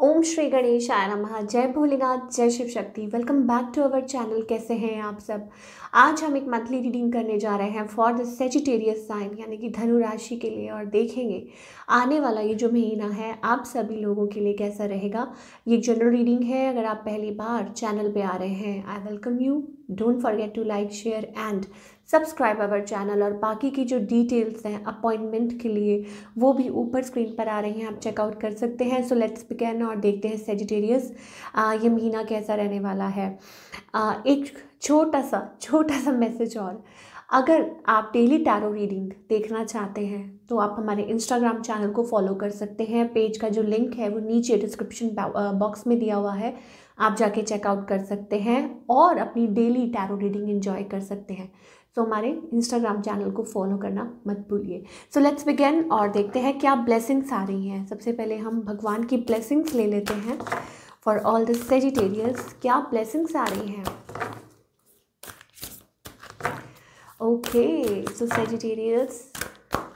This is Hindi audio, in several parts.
ओम श्री गणेश नम जय भोलेनाथ जय Shiv Shakti welcome back to our channel कैसे हैं आप सब आज हम एक मंथली रीडिंग करने जा रहे हैं फॉर द सेजिटेरियस साइन यानी कि धनु राशि के लिए और देखेंगे आने वाला ये जो महीना है आप सभी लोगों के लिए कैसा रहेगा ये जनरल रीडिंग है अगर आप पहली बार चैनल पर आ रहे हैं I welcome you don't forget to like share and subscribe our channel और बाकी की जो डिटेल्स हैं अपॉइंटमेंट के लिए वो भी ऊपर स्क्रीन पर आ रही हैं आप चेकआउट कर सकते हैं सो लेट्स बिगेन और देखते हैं सेजिटेरियस ये महीना कैसा रहने वाला है आ, एक छोटा सा छोटा सा मैसेज और अगर आप डेली टैरो रीडिंग देखना चाहते हैं तो आप हमारे इंस्टाग्राम चैनल को फॉलो कर सकते हैं पेज का जो लिंक है वो नीचे डिस्क्रिप्शन बॉक्स में दिया हुआ है आप जाके चेकआउट कर सकते हैं और अपनी डेली टैरो रीडिंग एंजॉय कर सकते हैं सो so, हमारे इंस्टाग्राम चैनल को फॉलो करना मत भूलिए सो लेट्स बिगेन और देखते हैं क्या ब्लेसिंग्स आ रही हैं सबसे पहले हम भगवान की ब्लेसिंग्स ले लेते हैं फॉर ऑल द सेजिटेरियस क्या ब्लेसिंग्स आ रही हैं okay so Sagittarius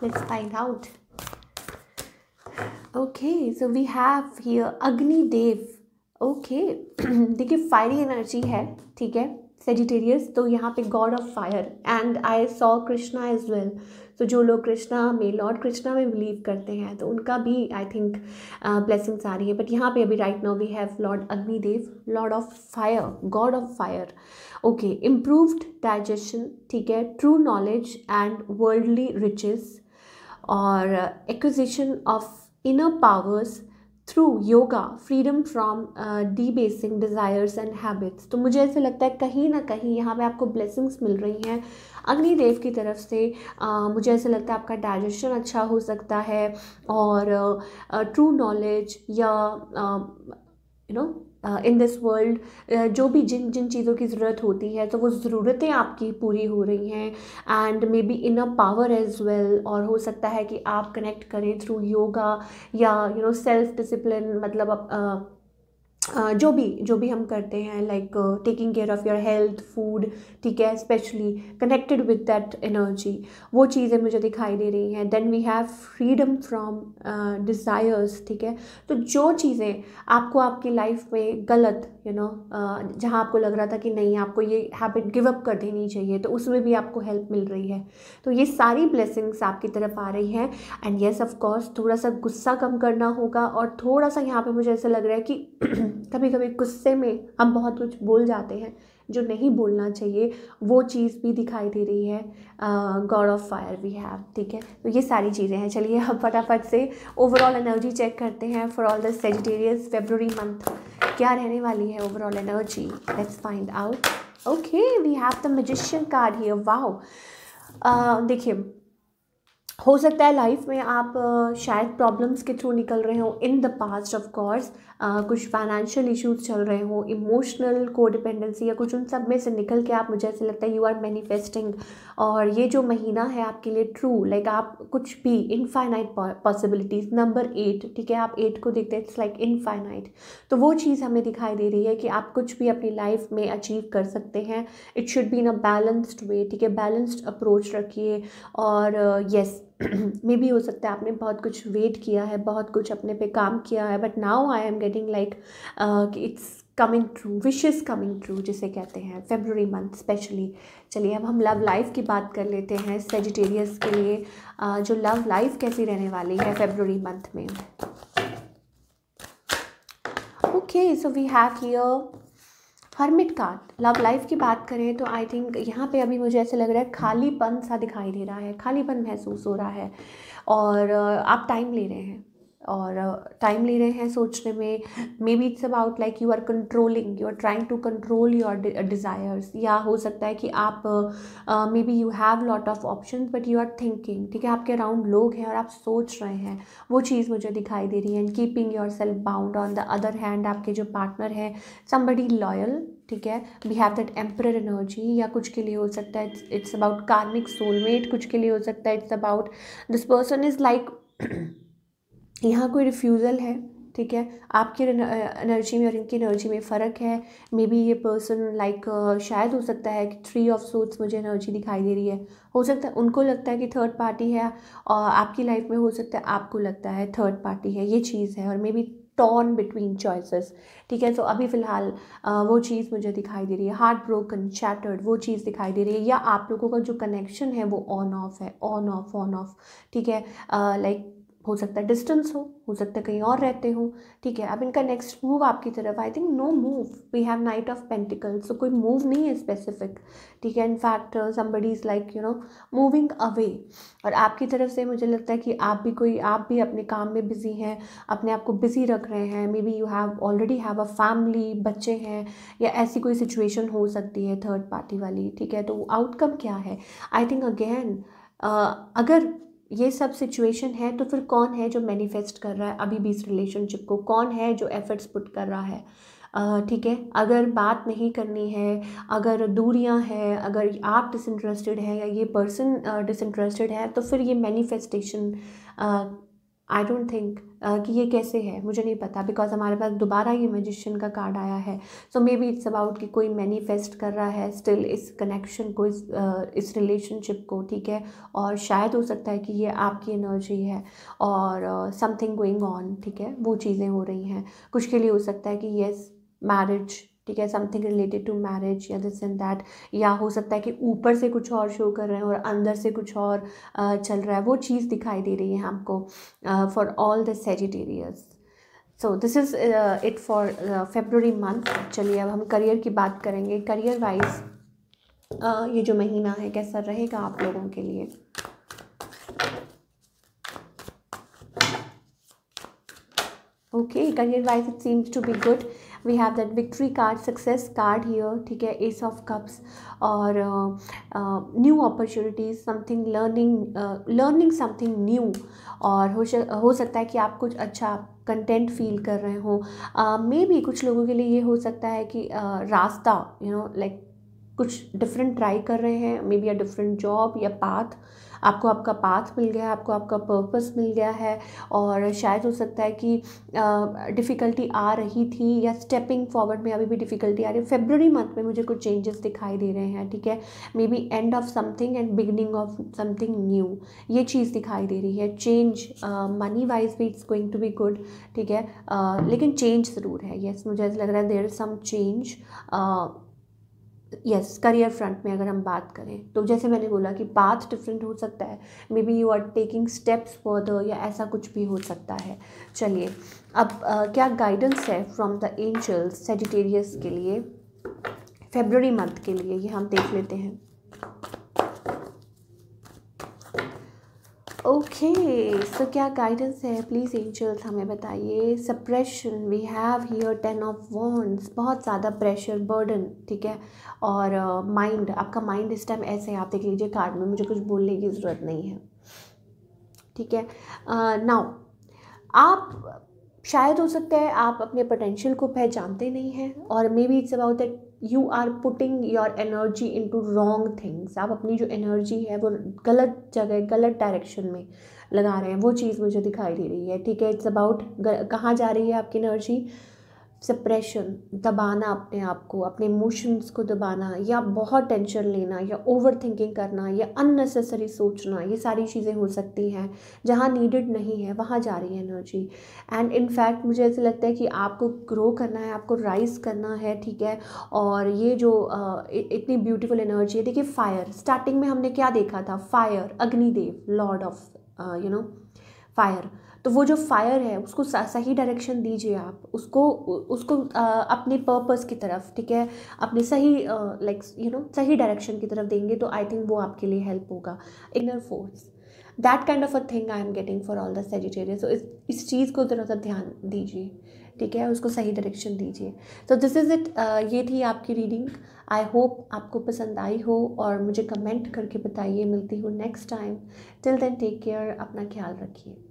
let's find out okay so we have here agni okay देखिए फायरी एनर्जी है ठीक है सेजिटेरियस तो यहाँ पे god of fire and I saw Krishna as well तो जो लोग कृष्णा में लॉर्ड कृष्णा में बिलीव करते हैं तो उनका भी आई थिंक ब्लेसिंग्स आ रही है बट यहाँ पे अभी right now we have lord Agnidev lord of fire god of fire okay improved digestion ठीक है true knowledge and worldly riches और acquisition of inner powers through yoga freedom from debasing desires and habits तो मुझे ऐसे लगता है कहीं ना कहीं यहाँ पे आपको ब्लेसिंग्स मिल रही हैं अग्निदेव की तरफ से uh, मुझे ऐसा लगता है आपका डाइजेशन अच्छा हो सकता है और ट्रू uh, नॉलेज या you know in this world जो भी जिन जिन चीज़ों की ज़रूरत होती है तो वो ज़रूरतें आपकी पूरी हो रही हैं and maybe in a power as well और हो सकता है कि आप कनेक्ट करें थ्रू योगा या यू नो सेल्फ डिसिप्लिन मतलब uh, Uh, जो भी जो भी हम करते हैं like taking care of your health food ठीक है specially connected with that energy वो चीज़ें मुझे दिखाई दे रही हैं then we have freedom from desires ठीक है तो जो चीज़ें आपको आपकी लाइफ में गलत you you know know, uh, जहाँ आपको लग रहा था कि नहीं आपको ये हैबिट गिव अप कर देनी चाहिए तो उसमें भी आपको हेल्प मिल रही है तो ये सारी ब्लेसिंग्स आपकी तरफ आ रही हैं एंड येस ऑफकोर्स थोड़ा सा गुस्सा कम करना होगा और थोड़ा सा यहाँ पर मुझे ऐसा लग रहा है कि कभी कभी गुस्से में हम बहुत कुछ बोल जाते हैं जो नहीं बोलना चाहिए वो चीज़ भी दिखाई दे रही है god of fire we have ठीक है तो ये सारी चीज़ें हैं चलिए हम फटाफट से ओवरऑल एनर्जी चेक करते हैं for all the Sagittarius February month क्या रहने वाली है overall energy let's find out okay we have the magician card here wow देखिए हो सकता है लाइफ में आप शायद प्रॉब्लम्स के थ्रू निकल रहे हो in the past of course कुछ फाइनेंशियल इश्यूज चल रहे हो इमोशनल कोडिपेंडेंसी या कुछ उन सब में से निकल के आप मुझे ऐसे लगता है यू आर मैनिफेस्टिंग और ये जो महीना है आपके लिए ट्रू लाइक आप कुछ भी इनफाइनाइट पॉसिबिलिटीज़ नंबर एट ठीक है आप एट को देखते हैं इट्स लाइक इनफाइनाइट तो वो चीज़ हमें दिखाई दे रही है कि आप कुछ भी अपनी लाइफ में अचीव कर सकते हैं it should be in a balanced way ठीक है बैलेंस्ड अप्रोच रखिए और yes uh, yes, maybe हो सकता है आपने बहुत कुछ वेट किया है बहुत कुछ अपने पे काम किया है but now I am getting like it's coming true wishes coming true जिसे कहते हैं फेबररी मंथ स्पेशली चलिए अब हम लव लाइफ की बात कर लेते हैं सेजिटेरियस के लिए uh, जो लव लाइफ कैसी रहने वाली है फेबररी मंथ में okay so we have here hermit card love life की बात करें तो आई थिंक यहाँ पे अभी मुझे ऐसे लग रहा है खालीपन सा दिखाई दे रहा है खालीपन महसूस हो रहा है और आप टाइम ले रहे हैं और टाइम ले रहे हैं सोचने में maybe it's about like you are controlling you are trying to control your desires या हो सकता है कि आप maybe you have lot of option but you are thinking ठीक है आपके अराउंड लोग हैं और आप सोच रहे हैं वो चीज़ मुझे दिखाई दे रही है and keeping yourself bound on the other hand आपके जो पार्टनर है समबडी लॉयल ठीक है we have that emperor energy या कुछ के लिए हो सकता है इट्स अबाउट कार्मिक सोलमेट कुछ के लिए हो सकता है it's about this person is like यहाँ कोई रिफ्यूज़ल है ठीक है आपके एनर्जी में और इनकी एनर्जी में फ़र्क है मे बी ये पर्सन लाइक शायद हो सकता है कि थ्री ऑफ सोट्स मुझे एनर्जी दिखाई दे रही है हो सकता है उनको लगता है कि थर्ड पार्टी है और आपकी लाइफ में हो सकता है आपको लगता है थर्ड पार्टी है ये चीज़ है और maybe torn between choices ठीक है तो अभी फ़िलहाल वो चीज़ मुझे दिखाई दे रही है हार्ट ब्रोकन चैटर्ड वो चीज़ दिखाई दे रही है या आप लोगों का जो कनेक्शन है वो ऑन ऑफ है ऑन ऑफ ऑन ऑफ ठीक है लाइक हो सकता है डिस्टेंस हो हो सकता है कहीं और रहते हो ठीक है अब इनका नेक्स्ट मूव आपकी तरफ I think no move we have knight of pentacle so कोई मूव नहीं है स्पेसिफिक ठीक है in fact somebody is like you know moving away और आपकी तरफ से मुझे लगता है कि आप भी कोई आप भी अपने काम में बिजी हैं अपने आप को बिजी रख रहे हैं maybe you have already have a family बच्चे हैं या ऐसी कोई सिचुएशन हो सकती है थर्ड पार्टी वाली ठीक है तो आउटकम क्या है आई थिंक अगेन अगर ये सब सिचुएशन है तो फिर कौन है जो मैनिफेस्ट कर रहा है अभी भी इस रिलेशनशिप को कौन है जो एफर्ट्स पुट कर रहा है ठीक है अगर बात नहीं करनी है अगर दूरियां हैं अगर आप डिसइंटरेस्टेड हैं या ये पर्सन डिसइंटरेस्टेड है तो फिर ये मैनिफेस्टेशन आई डोंट थिंक कि ये कैसे है मुझे नहीं पता बिकॉज हमारे पास दोबारा ये मैजिशियन का कार्ड आया है so maybe it's about कि कोई मैनिफेस्ट कर रहा है स्टिल इस कनेक्शन को इस uh, इस रिलेशनशिप को ठीक है और शायद हो सकता है कि ये आपकी एनर्जी है और समथिंग गोइंग ऑन ठीक है वो चीज़ें हो रही हैं कुछ के लिए हो सकता है कि येस मैरिज ठीक है समथिंग रिलेटेड टू मैरिज या दिस एंड दैट या हो सकता है कि ऊपर से कुछ और शो कर रहे हैं और अंदर से कुछ और चल रहा है वो चीज़ दिखाई दे रही है हमको for all the Sagittarius so this is it for February month चलिए अब हम करियर की बात करेंगे करियर वाइज ये जो महीना है कैसा रहेगा आप लोगों के लिए okay career wise it seems to be good we have that victory card success card here ठीक है एस ऑफ कप्स और new opportunities something learning learning something new और हो, हो सकता है कि आप कुछ अच्छा कंटेंट फील कर रहे हों मे uh, भी कुछ लोगों के लिए ये हो सकता है कि uh, रास्ता यू नो लाइक कुछ डिफरेंट ट्राई कर रहे हैं maybe a different job या पाथ आपको आपका पाथ मिल गया आपको आपका पर्पस मिल गया है और शायद हो सकता है कि डिफ़िकल्टी आ रही थी या स्टेपिंग फॉरवर्ड में अभी भी डिफ़िकल्टी आ रही है फेबररी मंथ में मुझे कुछ चेंजेस दिखाई दे रहे हैं ठीक है maybe end of something end beginning of something new ये चीज़ दिखाई दे रही है चेंज मनी वाइज भी it's going to be good ठीक है uh, लेकिन चेंज ज़रूर है येस yes, मुझे ऐसा लग रहा है there is some change yes career front में अगर हम बात करें तो जैसे मैंने बोला कि पाथ डिफरेंट हो सकता है maybe you are taking steps further या ऐसा कुछ भी हो सकता है चलिए अब आ, क्या गाइडेंस है फ्रॉम द एंजल्स सेजिटेरियस के लिए फेबररी मंथ के लिए ये हम देख लेते हैं ओके सो क्या गाइडेंस है प्लीज़ एंजल्स हमें बताइए suppression we have here ten of wands बहुत ज़्यादा प्रेशर बर्डन ठीक है और माइंड uh, आपका माइंड इस टाइम ऐसे है आप देख लीजिए कार्ड में मुझे कुछ बोलने की ज़रूरत नहीं है ठीक है नाउ uh, आप शायद हो सकता है आप अपने पोटेंशियल को पहचानते नहीं हैं और maybe it's about that you are putting your energy into wrong things आप अपनी जो एनर्जी है वो गलत जगह गलत डायरेक्शन में लगा रहे हैं वो चीज़ मुझे दिखाई दे रही है ठीक है इट्स अबाउट कहाँ जा रही है आपकी एनर्जी सप्रेशन दबाना अपने आप को अपने इमोशंस को दबाना या बहुत टेंशन लेना या ओवर थिंकिंग करना या अननेसेसरी सोचना ये सारी चीज़ें हो सकती हैं जहाँ नीडेड नहीं है वहाँ जा रही है एनर्जी एंड इन फैक्ट मुझे ऐसा लगता है कि आपको ग्रो करना है आपको राइज करना है ठीक है और ये जो इतनी ब्यूटीफुल एनर्जी है देखिए फायर स्टार्टिंग में हमने क्या देखा था fire Agnidev lord of you know fire तो वो जो फायर है उसको सही डायरेक्शन दीजिए आप उसको उसको अपने पर्पस की तरफ ठीक है अपने सही लाइक यू नो सही डायरेक्शन की तरफ देंगे तो आई थिंक वो आपके लिए हेल्प होगा inner force that kind of a thing I am getting for all the Sagittarian इस इस चीज़ को ज़रा सा ध्यान दीजिए ठीक है उसको सही डायरेक्शन दीजिए तो दिस इज़ इट ये थी आपकी रीडिंग आई होप आपको पसंद आई हो और मुझे कमेंट करके बताइए मिलती हूँ next time till then take care अपना ख्याल रखिए